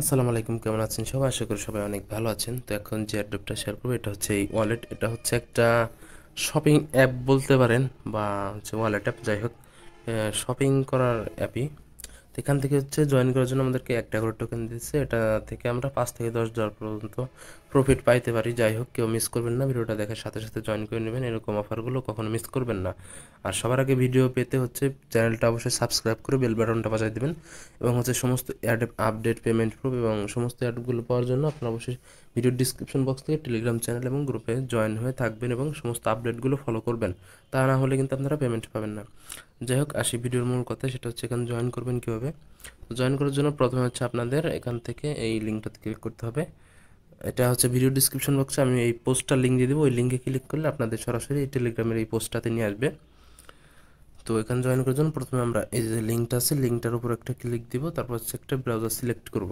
আসসালামু আলাইকুম কেমন আছেন সবাই আশা করি সবাই অনেক ভালো আছেন তো এখন যে অ্যাড্রপটা শেয়ার করবো এটা হচ্ছে এই ওয়ালেট এটা হচ্ছে একটা শপিং অ্যাপ বলতে পারেন বা হচ্ছে ওয়ালেট অ্যাপ যাই হোক শপিং করার অ্যাপই তো এখান থেকে হচ্ছে জয়েন করার জন্য আমাদেরকে একটা করে টোকেন দিচ্ছে এটা থেকে আমরা পাঁচ থেকে দশ ডলার পর্যন্ত প্রফিট পাইতে পারি যাই হোক কেউ মিস করবেন না ভিডিওটা দেখার সাথে সাথে জয়েন করে নেবেন এরকম অফারগুলো কখনো মিস করবেন না আর সবার আগে ভিডিও পেতে হচ্ছে চ্যানেলটা অবশ্যই সাবস্ক্রাইব করে বেল বাটনটা বাজাই দেবেন এবং হচ্ছে সমস্ত অ্যাড আপডেট পেমেন্ট প্রুফ এবং সমস্ত অ্যাডগুলো পাওয়ার জন্য আপনারা অবশ্যই ভিডিও ডিসক্রিপশন বক্স থেকে টেলিগ্রাম চ্যানেল এবং গ্রুপে জয়েন হয়ে থাকবেন এবং সমস্ত আপডেটগুলো ফলো করবেন তা না হলে কিন্তু আপনারা পেমেন্ট পাবেন না যাই হোক আসি ভিডিওর মূল কথা সেটা হচ্ছে এখানে জয়েন করবেন কীভাবে জয়েন করার জন্য প্রথমে হচ্ছে আপনাদের এখান থেকে এই লিঙ্কটাতে ক্লিক করতে হবে এটা হচ্ছে ভিডিও ডিসক্রিপশন বক্সে আমি এই পোস্টটার লিঙ্ক দিয়ে দেবো ওই লিঙ্কে ক্লিক করলে আপনাদের সরাসরি এই টেলিগ্রামের এই পোস্টটাতে নিয়ে আসবে তো এখানে জয়েন করার জন্য প্রথমে আমরা এই যে লিঙ্কটা আছে লিঙ্কটার উপর একটা ক্লিক দিব তারপর হচ্ছে একটা ব্রাউজার সিলেক্ট করব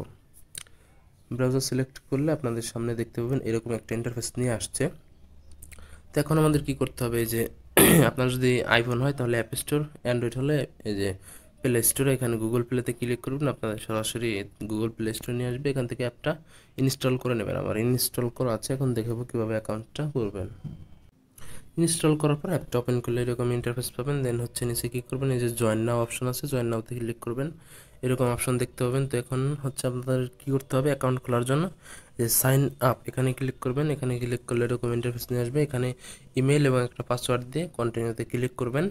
ব্রাউজার সিলেক্ট করলে আপনাদের সামনে দেখতে পাবেন এরকম একটা ইন্টারফেস নিয়ে আসছে তো এখন আমাদের কি করতে হবে যে আপনার যদি আইফোন হয় তাহলে অ্যাপ স্টোর অ্যান্ড্রয়েড হলে এই যে প্লে স্টোরে এখানে গুগল প্লেতে ক্লিক করবেন আপনাদের সরাসরি গুগল প্লে স্টোর নিয়ে আসবে এখান থেকে অ্যাপটা ইনস্টল করে নেবেন আমার ইনস্টল করা আছে এখন দেখাবো কীভাবে অ্যাকাউন্টটা করবেন ইনস্টল করার পর অ্যাপটা ওপেন করলে এরকম ইন্টারফেস পাবেন দেন হচ্ছে নিচে কী করবেন এই যে জয়েন নাও অপশন আছে জয়েন নাওতে ক্লিক করবেন এরকম অপশন দেখতে পাবেন তো এখন হচ্ছে আপনাদের কী করতে হবে অ্যাকাউন্ট খোলার জন্য যে সাইন আপ এখানে ক্লিক করবেন এখানে ক্লিক করলে এরকম ইন্টারফেস নিয়ে আসবে এখানে ইমেল এবং একটা পাসওয়ার্ড দিয়ে কন্টিনিউতে ক্লিক করবেন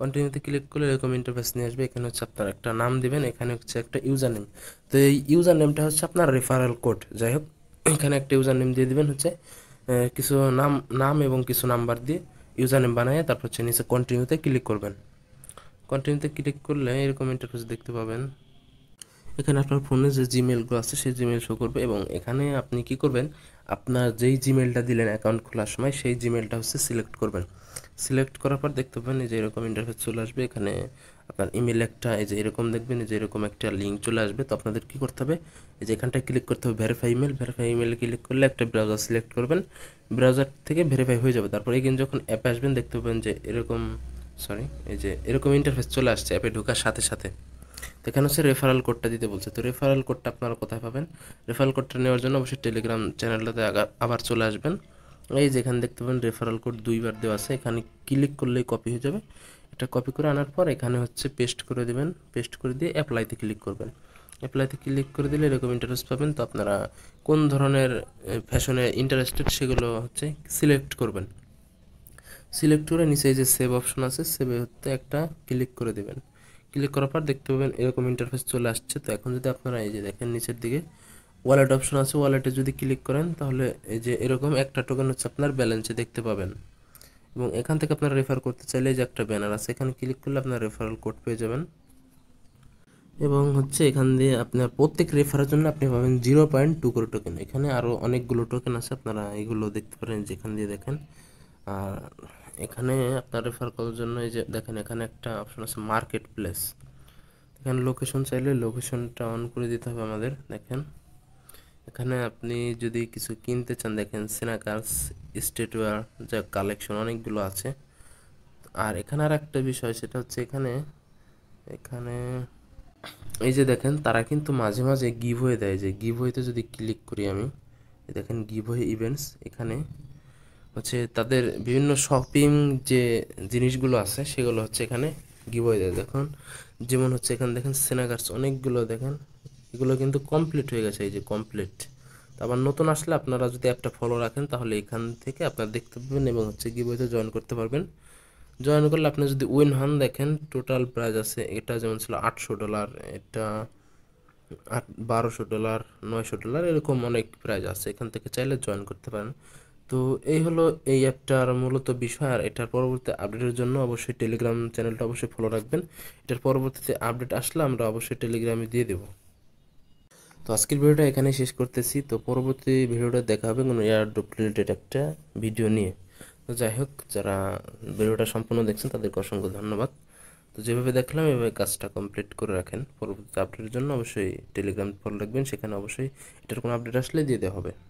কন্টিনিউতে ক্লিক করলে এরকম ইন্টারফেস নিয়ে আসবে এখানে হচ্ছে আপনার একটা নাম দেবেন এখানে হচ্ছে একটা ইউজার নেম তো এই ইউজার নেমটা হচ্ছে আপনার রেফারেল কোড যাই হোক এখানে একটা ইউজার নেম দিয়ে দিবেন হচ্ছে কিছু নাম নাম এবং কিছু নাম্বার দিয়ে ইউজার নেম বানায় তারপর হচ্ছে নিচে কন্টিনিউতে ক্লিক করবেন কন্টিনিউতে ক্লিক করলে এরকম ইন্টারফেস দেখতে পাবেন এখানে আপনার ফোনে যে জিমেলগুলো আছে সেই জিমেল শো করবে এবং এখানে আপনি কি করবেন আপনার যেই জিমেলটা দিলেন অ্যাকাউন্ট খোলার সময় সেই জিমেলটা হচ্ছে সিলেক্ট করবেন সিলেক্ট করার পর দেখতে পাবেন যে এরকম ইন্টারফেস চলে আসবে এখানে আপনার ইমেল একটা এই যে এরকম দেখবেন যে এরকম একটা লিঙ্ক চলে আসবে তো আপনাদের কি করতে হবে এই যে এখানটা ক্লিক করতে হবে verify email verify email click করলে একটা ব্রাউজার সিলেক্ট করবেন ব্রাউজার থেকে ভেরিফাই হয়ে যাবে তারপরে এখানে যখন অ্যাপ আসবেন দেখতে পাবেন যে এরকম সরি এই যে এরকম ইন্টারফেস চলে আসছে অ্যাপে ঢোকার সাথে সাথে তো এখানে হচ্ছে রেফারেল কোডটা দিতে বলছে তো রেফারেল কোডটা আপনারা কোথায় পাবেন রেফারেল কোডটা নেওয়ার জন্য অবশ্যই টেলিগ্রাম চ্যানেলটাতে আবার চলে আসবেন এই যে এখানে দেখতে পাবেন রেফারেল কোড দুইবার দেওয়া আছে এখানে ক্লিক করলেই কপি হয়ে যাবে এটা কপি করে আনার পর এখানে হচ্ছে পেস্ট করে দেবেন পেস্ট করে দিয়ে অ্যাপ্লাইতে ক্লিক করবেন অ্যাপ্লাইতে ক্লিক করে দিলে এরকম ইন্টারেস্ট পাবেন তো আপনারা কোন ধরনের ফ্যাশনে ইন্টারেস্টেড সেগুলো হচ্ছে সিলেক্ট করবেন সিলেক্ট করে নিচে যে সেভ অপশন আছে সেভে হতে একটা ক্লিক করে দেবেন ক্লিক করার পর দেখতে পাবেন এরকম ইন্টারফেস চলে আসছে তো এখন যদি আপনারা এই যে দেখেন নিচের দিকে ওয়ালেট অপশন আছে ওয়ালেটে যদি ক্লিক করেন তাহলে এই যে এরকম একটা টোকেন হচ্ছে আপনার ব্যালেন্সে দেখতে পাবেন এবং এখান থেকে আপনারা রেফার করতে চাইলে যে একটা ব্যানার আছে এখানে ক্লিক করলে আপনার রেফারেল কোড পেয়ে যাবেন এবং হচ্ছে এখান দিয়ে আপনার প্রত্যেক রেফারের জন্য আপনি পাবেন জিরো পয়েন্ট টু করে টোকেন এখানে আরও অনেকগুলো টোকেন আছে আপনারা এগুলো দেখতে পারেন যেখান দিয়ে দেখেন আর এখানে আপনার রেফার করার জন্য এই যে দেখেন এখানে একটা অপশন আছে মার্কেট প্লেস এখানে লোকেশন চাইলে লোকেশনটা অন করে দিতে হবে আমাদের দেখেন এখানে আপনি যদি কিছু কিনতে চান দেখেন সিনাকার্স স্টেটওয়ার যা কালেকশন অনেকগুলো আছে আর এখানে আর একটা বিষয় সেটা হচ্ছে এখানে এখানে এই যে দেখেন তারা কিন্তু মাঝে মাঝে গিভওয়ে দেয় যে গিভওয়েতে যদি ক্লিক করি আমি দেখেন গিভওয়ে ইভেন্টস এখানে হচ্ছে তাদের বিভিন্ন শপিং যে জিনিসগুলো আছে সেগুলো হচ্ছে এখানে গিবয় দেয় দেখুন যেমন হচ্ছে এখানে দেখেন সেনাগার্স অনেকগুলো দেখেন এগুলো কিন্তু কমপ্লিট হয়ে গেছে এই যে কমপ্লিট আবার নতুন আসলে আপনারা যদি অ্যাপটা ফলো রাখেন তাহলে এখান থেকে আপনারা দেখতে পাবেন এবং হচ্ছে গিবয়তে জয়েন করতে পারবেন জয়েন করলে আপনি যদি উইন হান দেখেন টোটাল প্রাইজ আছে এটা যেমন ছিল আটশো ডলার এটা আট বারোশো ডলার নয়শো ডলার এরকম অনেক প্রাইজ আছে এখান থেকে চাইলে জয়েন করতে পারেন তো এই হলো এই অ্যাপটার মূলত বিষয় আর এটার পরবর্তী আপডেটের জন্য অবশ্যই টেলিগ্রাম চ্যানেলটা অবশ্যই ফলো রাখবেন এটার পরবর্তীতে আপডেট আসলে আমরা অবশ্যই টেলিগ্রামে দিয়ে দেবো তো আজকের ভিডিওটা এখানে শেষ করতেছি তো পরবর্তী ভিডিওটা দেখা হবে কোনো এয়ারড্রপ রিলেটেড একটা ভিডিও নিয়ে তো যাই হোক যারা ভিডিওটা সম্পূর্ণ দেখছেন তাদেরকে অসংখ্য ধন্যবাদ তো যেভাবে দেখলাম এভাবে কাজটা কমপ্লিট করে রাখেন পরবর্তী আপডেটের জন্য অবশ্যই টেলিগ্রাম ফলো রাখবেন সেখানে অবশ্যই এটার কোনো আপডেট আসলে দিয়ে দেওয়া হবে